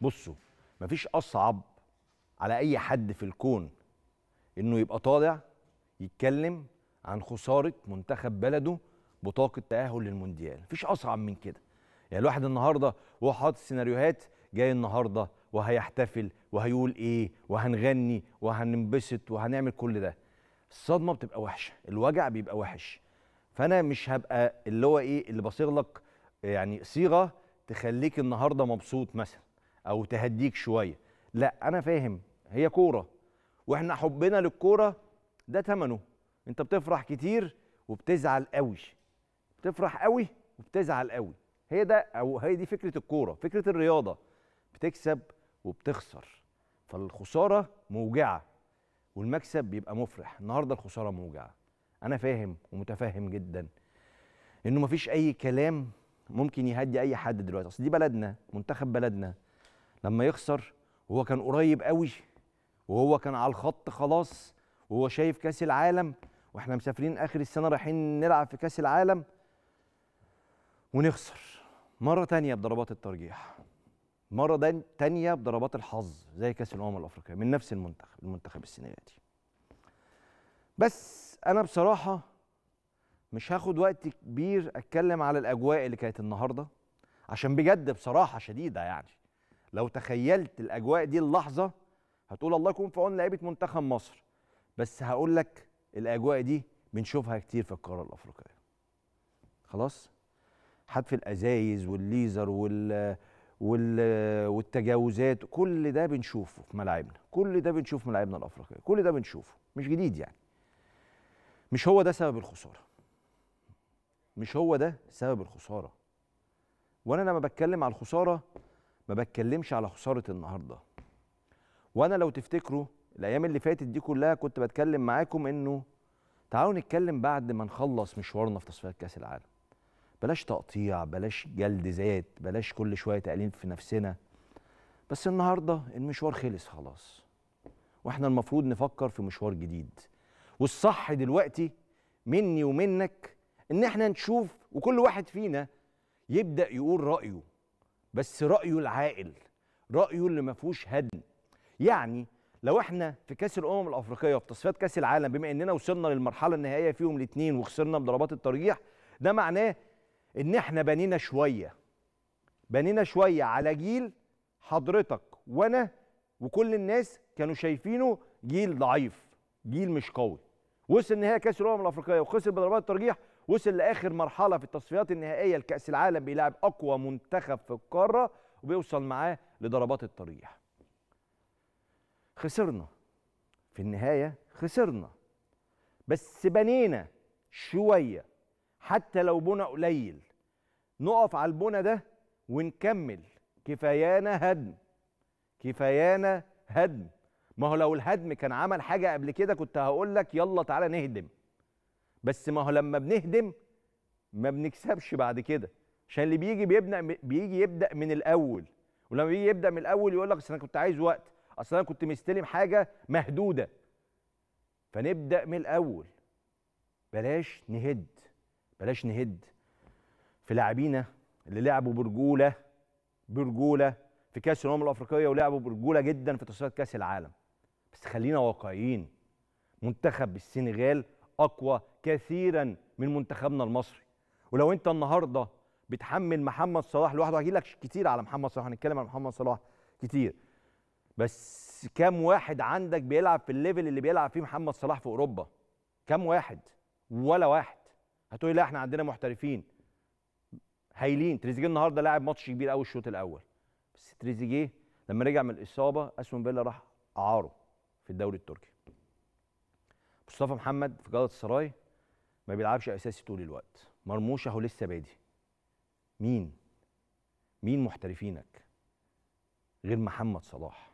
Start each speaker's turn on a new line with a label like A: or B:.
A: بصوا مفيش اصعب على اي حد في الكون انه يبقى طالع يتكلم عن خساره منتخب بلده بطاقه تاهل للمونديال مفيش اصعب من كده يعني الواحد النهارده وهو حاطط سيناريوهات جاي النهارده وهيحتفل وهيقول ايه وهنغني وهننبسط وهنعمل كل ده الصدمه بتبقى وحشه الوجع بيبقى وحش فانا مش هبقى اللي هو ايه اللي بصيغ لك يعني صيغه تخليك النهارده مبسوط مثلا او تهديك شويه لا انا فاهم هي كوره واحنا حبنا للكوره ده ثمنه انت بتفرح كتير وبتزعل قوي بتفرح قوي وبتزعل قوي هي ده او هي دي فكره الكوره فكره الرياضه بتكسب وبتخسر فالخساره موجعه والمكسب بيبقى مفرح النهارده الخساره موجعه انا فاهم ومتفهم جدا انه مفيش اي كلام ممكن يهدي اي حد دلوقتي اصل دي بلدنا منتخب بلدنا لما يخسر وهو كان قريب قوي وهو كان على الخط خلاص وهو شايف كاس العالم واحنا مسافرين اخر السنه رايحين نلعب في كاس العالم ونخسر مره تانية بضربات الترجيح مره تانية بضربات الحظ زي كاس الامم الافريقيه من نفس المنتخب المنتخب السنه دي بس انا بصراحه مش هاخد وقت كبير اتكلم على الاجواء اللي كانت النهارده عشان بجد بصراحه شديده يعني لو تخيلت الاجواء دي اللحظه هتقول الله يكون في عون لعيبه منتخب مصر بس هقول لك الاجواء دي بنشوفها كتير في القاره الافريقيه خلاص حذف الازايز والليزر وال والتجاوزات كل ده بنشوفه في ملاعبنا كل ده بنشوفه في ملاعبنا الافريقيه كل ده بنشوفه مش جديد يعني مش هو ده سبب الخساره مش هو ده سبب الخساره وانا لما بتكلم على الخساره ما بتكلمش على خساره النهارده وانا لو تفتكروا الايام اللي فاتت دي كلها كنت بتكلم معاكم انه تعالوا نتكلم بعد ما نخلص مشوارنا في تصفيات كاس العالم بلاش تقطيع بلاش جلد ذات بلاش كل شويه تقليل في نفسنا بس النهارده المشوار خلص خلاص واحنا المفروض نفكر في مشوار جديد والصح دلوقتي مني ومنك ان احنا نشوف وكل واحد فينا يبدا يقول رايه بس رايه العاقل رايه اللي ما فيهوش هدم يعني لو احنا في كاس الامم الافريقيه وفي تصفيات كاس العالم بما اننا وصلنا للمرحله النهائيه فيهم الاثنين وخسرنا بضربات الترجيح ده معناه ان احنا بنينا شويه بنينا شويه على جيل حضرتك وانا وكل الناس كانوا شايفينه جيل ضعيف جيل مش قوي وصل نهائي كاس الامم الافريقيه وخسر بضربات الترجيح وصل لاخر مرحله في التصفيات النهائيه لكاس العالم بيلعب اقوى منتخب في القاره وبيوصل معاه لضربات الترجيح خسرنا في النهايه خسرنا بس بنينا شويه حتى لو بنا قليل نقف على البنا ده ونكمل كفايانا هدم كفايانا هدم ما هو لو الهدم كان عمل حاجه قبل كده كنت هقول لك يلا تعالى نهدم بس ما هو لما بنهدم ما بنكسبش بعد كده عشان اللي بيجي بيبدا بيجي يبدا من الاول ولما بيجي يبدا من الاول يقول لك اصل انا كنت عايز وقت اصل انا كنت مستلم حاجه مهدوده فنبدا من الاول بلاش نهد بلاش نهد في لاعبينا اللي لعبوا برجوله برجوله في كاس الامم الافريقيه ولعبوا برجوله جدا في تصفيات كاس العالم بس خلينا واقعيين منتخب السنغال اقوى كثيرا من منتخبنا المصري ولو انت النهارده بتحمل محمد صلاح لوحده هجيب لك كتير على محمد صلاح هنتكلم عن محمد صلاح كتير بس كام واحد عندك بيلعب في الليفل اللي بيلعب فيه محمد صلاح في اوروبا كام واحد ولا واحد هتقولي لا احنا عندنا محترفين هايلين تريزيجيه النهارده لاعب ماتش كبير قوي الشوط الاول بس تريزيجيه لما رجع من الاصابه اسون فيلا راح اعاره في الدوري التركي مصطفى محمد في جلطة السراي ما بيلعبش اساسي طول الوقت مرموش اهو لسه بادي مين مين محترفينك غير محمد صلاح